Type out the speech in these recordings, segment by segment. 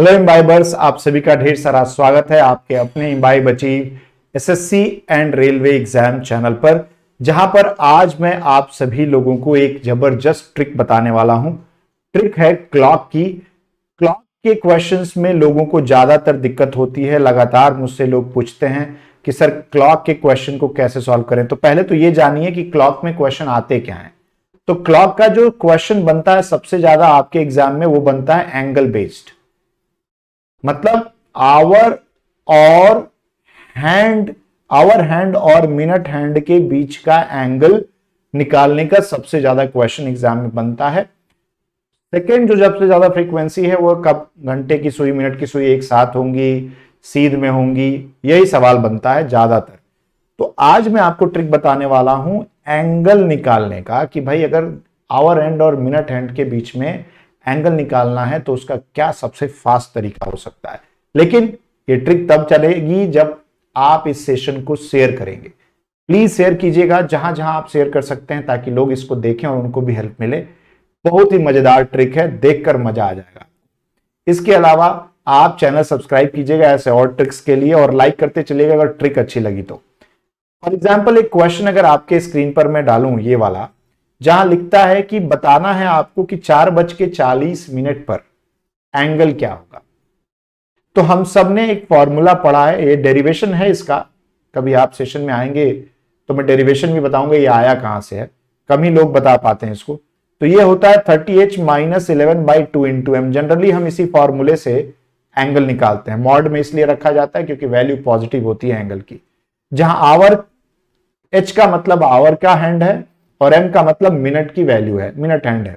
hello imbibers आप सभी का ढेर सारा स्वागत है आपके अपने इम्बाई बची SSC and railway exam channel पर जहां पर आज मैं आप सभी लोगों को एक जबरदस्त ट्रिक बताने वाला हूं ट्रिक है क्लॉक की क्लॉक के क्वेश्चंस में लोगों को ज्यादातर दिक्कत होती है लगातार मुझसे लोग पूछते हैं कि सर क्लॉक के क्वेश्चन को कैसे सॉल्व करें तो पहले तो ये जानिए कि क्लॉक में क्वेश्चन आते क्या है तो क्लॉक का जो क्वेश्चन बनता है सबसे ज्यादा आपके एग्जाम में वो बनता है एंगल बेस्ड मतलब आवर और हैंड आवर हैंड और मिनट हैंड के बीच का एंगल निकालने का सबसे ज्यादा क्वेश्चन एग्जाम में बनता है सेकेंड जो सबसे ज्यादा फ्रीक्वेंसी है वो कब घंटे की सुई मिनट की सुई एक साथ होंगी सीध में होंगी यही सवाल बनता है ज्यादातर तो आज मैं आपको ट्रिक बताने वाला हूं एंगल निकालने का कि भाई अगर आवर हैंड और मिनट हैंड के बीच में एंगल निकालना है तो उसका क्या सबसे फास्ट तरीका हो सकता है लेकिन ये ट्रिक तब चलेगी जब आप इस सेशन को शेयर करेंगे प्लीज शेयर कीजिएगा जहां जहां आप शेयर कर सकते हैं ताकि लोग इसको देखें और उनको भी हेल्प मिले बहुत ही मजेदार ट्रिक है देखकर मजा आ जाएगा इसके अलावा आप चैनल सब्सक्राइब कीजिएगा ऐसे और ट्रिक्स के लिए और लाइक करते चलिएगा अगर ट्रिक अच्छी लगी तो फॉर एग्जाम्पल एक क्वेश्चन अगर आपके स्क्रीन पर मैं डालू ये वाला जहां लिखता है कि बताना है आपको कि चार बज के चालीस मिनट पर एंगल क्या होगा तो हम सब ने एक फॉर्मूला पढ़ा है ये डेरिवेशन है इसका कभी आप सेशन में आएंगे तो मैं डेरिवेशन भी बताऊंगा ये आया कहां से है कम ही लोग बता पाते हैं इसको तो ये होता है thirty H minus eleven by two into two M generally हम इसी फॉर्मूले से एंगल निकालते हैं मॉड में इसलिए रखा जाता है क्योंकि वैल्यू पॉजिटिव होती है एंगल की जहां आवर एच का मतलब आवर का हैंड है और एम का मतलब मिनट की वैल्यू है मिनट हैंड है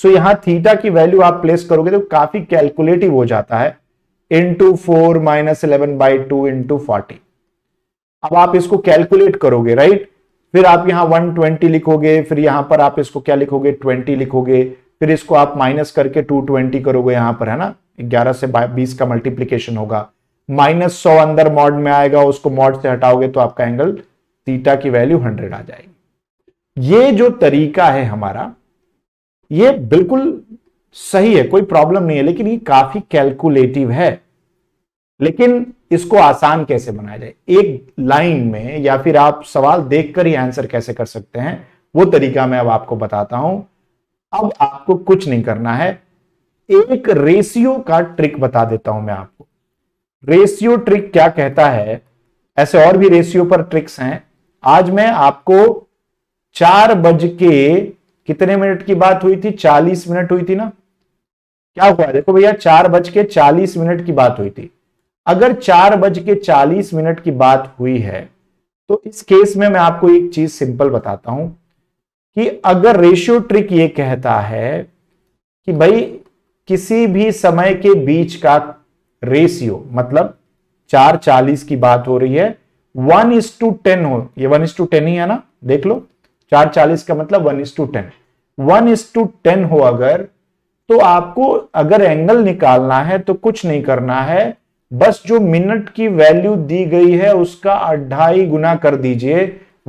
सो so, यहां थीटा की वैल्यू आप प्लेस करोगे तो काफी कैलकुलेटिव हो जाता है into four minus eleven by two into forty अब आप इसको कैलकुलेट करोगे राइट फिर आप यहां 120 लिखोगे फिर यहां पर आप इसको क्या लिखोगे 20 लिखोगे फिर इसको आप माइनस करके 220 करोगे यहां पर है ना 11 से 20 का मल्टीप्लीकेशन होगा माइनस सौ अंदर मॉड में आएगा उसको मॉड से हटाओगे तो आपका एंगल थीटा की वैल्यू 100 आ जाएगी ये जो तरीका है हमारा ये बिल्कुल सही है कोई प्रॉब्लम नहीं है लेकिन ये काफी कैलकुलेटिव है लेकिन इसको आसान कैसे बनाया जाए एक लाइन में या फिर आप सवाल देखकर ही आंसर कैसे कर सकते हैं वो तरीका मैं अब आपको बताता हूं अब आपको कुछ नहीं करना है एक रेशियो का ट्रिक बता देता हूं मैं आपको रेशियो ट्रिक क्या कहता है ऐसे और भी रेशियो पर ट्रिक्स हैं आज मैं आपको चार बज के कितने मिनट की बात हुई थी चालीस मिनट हुई थी ना क्या हुआ देखो भैया चार बज के चालीस मिनट की बात हुई थी अगर चार बज के चालीस मिनट की बात हुई है तो इस केस में मैं आपको एक चीज सिंपल बताता हूं कि अगर रेशियो ट्रिक ये कहता है कि भाई किसी भी समय के बीच का रेशियो मतलब चार चालीस की बात हो रही है वन इज टू टेन हो ये वन इज टू टेन ही है ना देख लो चार चालीस का मतलब one is to ten one is to ten हो अगर तो आपको अगर एंगल निकालना है तो कुछ नहीं करना है बस जो मिनट की वैल्यू दी गई है उसका अढ़ाई गुना कर दीजिए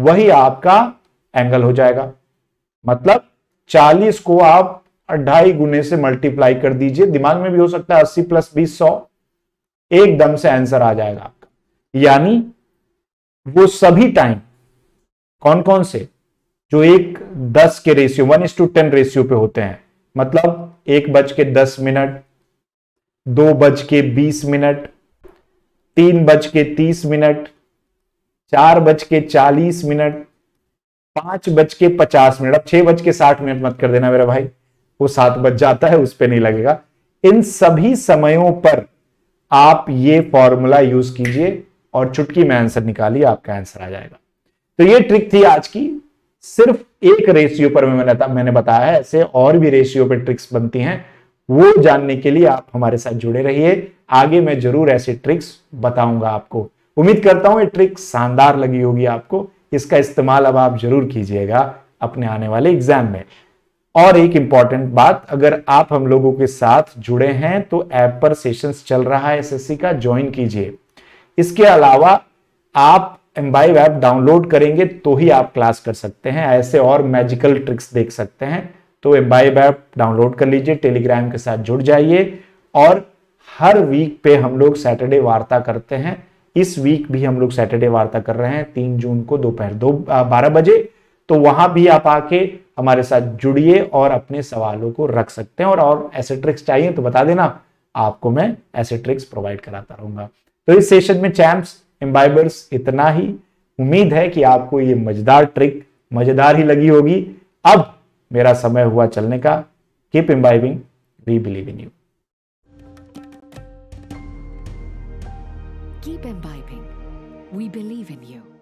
वही आपका एंगल हो जाएगा मतलब 40 को आप अढ़ाई गुने से मल्टीप्लाई कर दीजिए दिमाग में भी हो सकता है 80 प्लस बीस सौ एकदम से आंसर आ जाएगा आपका यानी वो सभी टाइम कौन कौन से जो एक दस के ratio one is to ten ratio पे होते हैं मतलब एक बज के दस मिनट दो बज के बीस मिनट तीन बज के तीस मिनट चार बज के चालीस मिनट पांच बज के पचास मिनट अब छह बज के साठ मिनट मत कर देना मेरा भाई वो सात बज जाता है उस पर नहीं लगेगा इन सभी समयों पर आप ये फॉर्मूला यूज कीजिए और चुटकी में आंसर निकालिए आपका आंसर आ जाएगा तो ये ट्रिक थी आज की सिर्फ एक रेशियो पर मैंने मैंने बताया है ऐसे और भी रेशियो पर ट्रिक्स बनती हैं वो जानने के लिए आप हमारे साथ जुड़े रहिए आगे मैं जरूर ऐसी ट्रिक्स बताऊंगा आपको उम्मीद करता हूं ये ट्रिक शानदार लगी होगी आपको इसका इस्तेमाल अब आप जरूर कीजिएगा अपने आने वाले एग्जाम में और एक इंपॉर्टेंट बात अगर आप हम लोगों के साथ जुड़े हैं तो ऐप पर सेशंस चल रहा है एसएससी का ज्वाइन कीजिए इसके अलावा आप एम्बाइव ऐप डाउनलोड करेंगे तो ही आप क्लास कर सकते हैं ऐसे और मैजिकल ट्रिक्स देख सकते हैं तो एम्बाइव ऐप डाउनलोड कर लीजिए टेलीग्राम के साथ जुड़ जाइए और हर वीक पे हम लोग सैटरडे वार्ता करते हैं इस वीक भी हम लोग सैटरडे वार्ता कर रहे हैं तीन जून को दोपहर दो बारह बजे तो वहां भी आप आके हमारे साथ जुड़िए और अपने सवालों को रख सकते हैं और, और ऐसे ट्रिक्स चाहिए तो बता देना आपको मैं ऐसे ट्रिक्स प्रोवाइड कराता रहूंगा तो इस सेशन में चैंप्स एम्बाइबर्स इतना ही उम्मीद है कि आपको ये मजेदार ट्रिक मजेदार ही लगी होगी अब मेरा समय हुआ चलने का keep embibing we believe in you keep embibing we believe in you